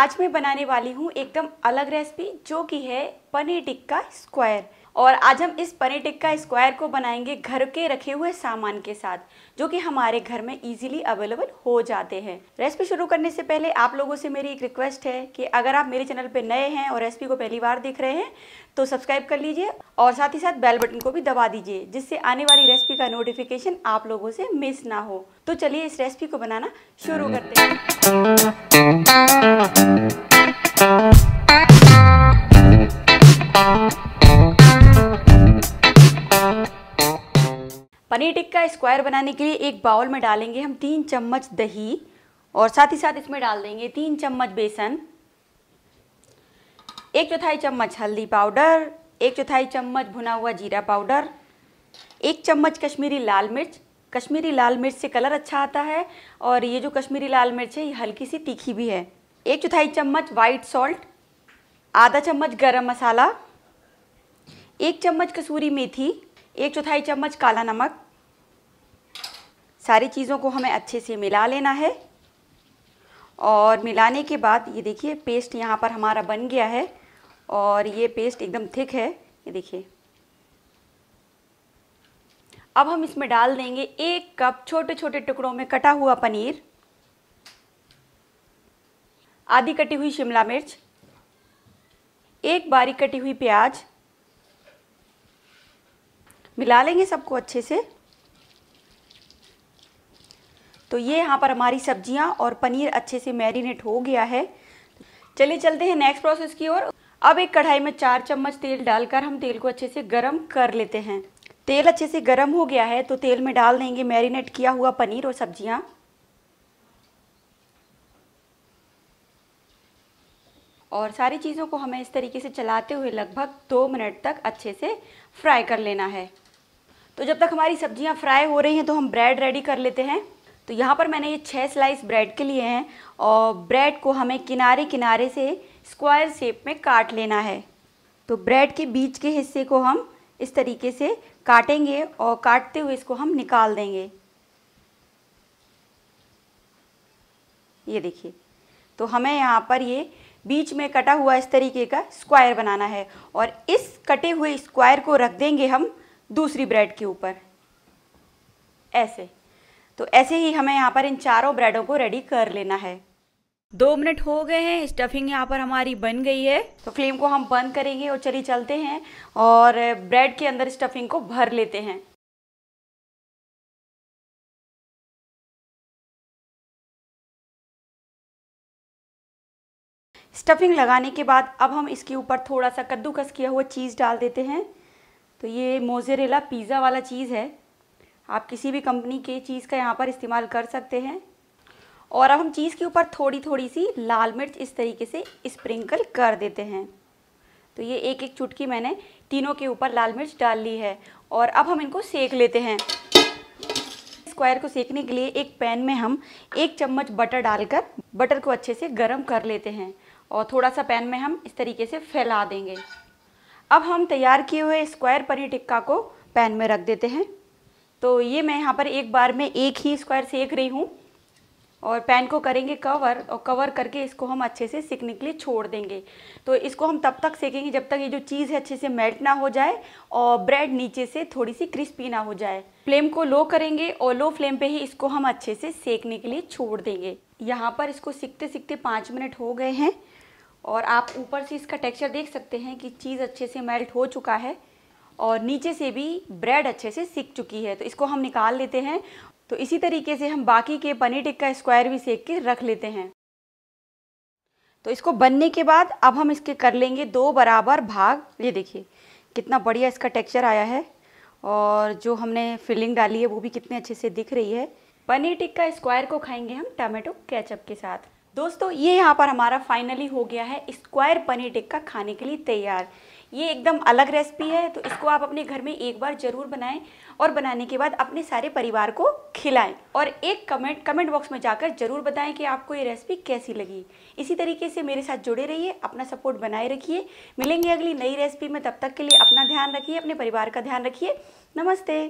आज मैं बनाने वाली हूँ एकदम अलग रेसिपी जो कि है पनीर टिक्का स्क्वायर और आज हम इस पनीर टिक्का स्क्वायर को बनाएंगे घर के रखे हुए सामान के साथ जो कि हमारे घर में इजीली अवेलेबल हो जाते हैं रेसिपी शुरू करने से पहले आप लोगों से मेरी एक रिक्वेस्ट है कि अगर आप मेरे चैनल पर नए हैं और रेसिपी को पहली बार देख रहे हैं तो सब्सक्राइब कर लीजिए और साथ ही साथ बेल बटन को भी दबा दीजिए जिससे आने वाली रेसिपी का नोटिफिकेशन आप लोगों से मिस ना हो तो चलिए इस रेसिपी को बनाना शुरू करते हैं पनीर टिक्का स्क्वायर बनाने के लिए एक बाउल में डालेंगे हम तीन चम्मच दही और साथ ही साथ इसमें डाल देंगे तीन चम्मच बेसन एक चौथाई चम्मच हल्दी पाउडर एक चौथाई चम्मच भुना हुआ जीरा पाउडर एक चम्मच कश्मीरी लाल मिर्च कश्मीरी लाल मिर्च से कलर अच्छा आता है और ये जो कश्मीरी लाल मिर्च है ये हल्की सी तीखी भी है एक चौथाई चम्मच वाइट सॉल्ट आधा चम्मच गरम मसाला एक चम्मच कसूरी मेथी एक चौथाई चम्मच काला नमक सारी चीज़ों को हमें अच्छे से मिला लेना है और मिलाने के बाद ये देखिए पेस्ट यहाँ पर हमारा बन गया है और ये पेस्ट एकदम थिक है ये देखिए अब हम इसमें डाल देंगे एक कप छोटे छोटे टुकड़ों में कटा हुआ पनीर आधी कटी हुई शिमला मिर्च एक बारीक कटी हुई प्याज मिला लेंगे सबको अच्छे से तो ये यहाँ पर हमारी सब्जियाँ और पनीर अच्छे से मैरिनेट हो गया है चलिए चलते हैं नेक्स्ट प्रोसेस की ओर अब एक कढ़ाई में चार चम्मच तेल डालकर हम तेल को अच्छे से गर्म कर लेते हैं तेल अच्छे से गर्म हो गया है तो तेल में डाल देंगे मैरिनेट किया हुआ पनीर और सब्जियाँ और सारी चीज़ों को हमें इस तरीके से चलाते हुए लगभग दो मिनट तक अच्छे से फ्राई कर लेना है तो जब तक हमारी सब्जियां फ्राई हो रही हैं तो हम ब्रेड रेडी कर लेते हैं तो यहाँ पर मैंने ये छः स्लाइस ब्रेड के लिए हैं और ब्रेड को हमें किनारे किनारे से स्क्वायर शेप में काट लेना है तो ब्रेड के बीच के हिस्से को हम इस तरीके से काटेंगे और काटते हुए इसको हम निकाल देंगे ये देखिए तो हमें यहाँ पर ये बीच में कटा हुआ इस तरीके का स्क्वायर बनाना है और इस कटे हुए स्क्वायर को रख देंगे हम दूसरी ब्रेड के ऊपर ऐसे तो ऐसे ही हमें यहाँ पर इन चारों ब्रेडों को रेडी कर लेना है दो मिनट हो गए हैं स्टफिंग यहाँ पर हमारी बन गई है तो फ्लेम को हम बंद करेंगे और चली चलते हैं और ब्रेड के अंदर स्टफिंग को भर लेते हैं स्टफिंग लगाने के बाद अब हम इसके ऊपर थोड़ा सा कद्दूकस किया हुआ चीज़ डाल देते हैं तो ये मोजेरेला पिज़्ज़ा वाला चीज़ है आप किसी भी कंपनी के चीज़ का यहाँ पर इस्तेमाल कर सकते हैं और अब हम चीज़ के ऊपर थोड़ी थोड़ी सी लाल मिर्च इस तरीके से स्प्रिंकल कर देते हैं तो ये एक एक चुटकी मैंने तीनों के ऊपर लाल मिर्च डाल ली है और अब हम इनको सेक लेते हैं स्क्वायर को सेकने के लिए एक पैन में हम एक चम्मच बटर डालकर बटर को अच्छे से गर्म कर लेते हैं और थोड़ा सा पैन में हम इस तरीके से फैला देंगे अब हम तैयार किए हुए स्क्वायर पनीर टिक्का को पैन में रख देते हैं तो ये मैं यहाँ पर एक बार में एक ही स्क्वायर सेक रही हूँ और पैन को करेंगे कवर और कवर करके इसको हम अच्छे से सिकने के लिए छोड़ देंगे तो इसको हम तब तक सेकेंगे जब तक ये जो चीज़ है अच्छे से मेल्ट ना हो जाए और ब्रेड नीचे से थोड़ी सी क्रिस्पी ना हो जाए फ्लेम को लो करेंगे और लो फ्लेम पे ही इसको हम अच्छे से सेकने के लिए छोड़ देंगे यहाँ पर इसको सीखते सीखते पाँच मिनट हो गए हैं और आप ऊपर से इसका टेक्स्चर देख सकते हैं कि चीज़ अच्छे से मेल्ट हो चुका है और नीचे से भी ब्रेड अच्छे से सीख चुकी है तो इसको हम निकाल लेते हैं तो इसी तरीके से हम बाकी के पनीर टिक्का स्क्वायर भी सेक के रख लेते हैं तो इसको बनने के बाद अब हम इसके कर लेंगे दो बराबर भाग ये देखिए कितना बढ़िया इसका टेक्सचर आया है और जो हमने फिलिंग डाली है वो भी कितने अच्छे से दिख रही है पनीर टिक्का स्क्वायर को खाएंगे हम टमाटो केचप के साथ दोस्तों ये यहाँ पर हमारा फाइनली हो गया है स्क्वायर पनीर टिक्का खाने के लिए तैयार ये एकदम अलग रेसिपी है तो इसको आप अपने घर में एक बार ज़रूर बनाएं और बनाने के बाद अपने सारे परिवार को खिलाएं और एक कमेंट कमेंट बॉक्स में जाकर ज़रूर बताएं कि आपको ये रेसिपी कैसी लगी इसी तरीके से मेरे साथ जुड़े रहिए अपना सपोर्ट बनाए रखिए मिलेंगे अगली नई रेसिपी में तब तक के लिए अपना ध्यान रखिए अपने परिवार का ध्यान रखिए नमस्ते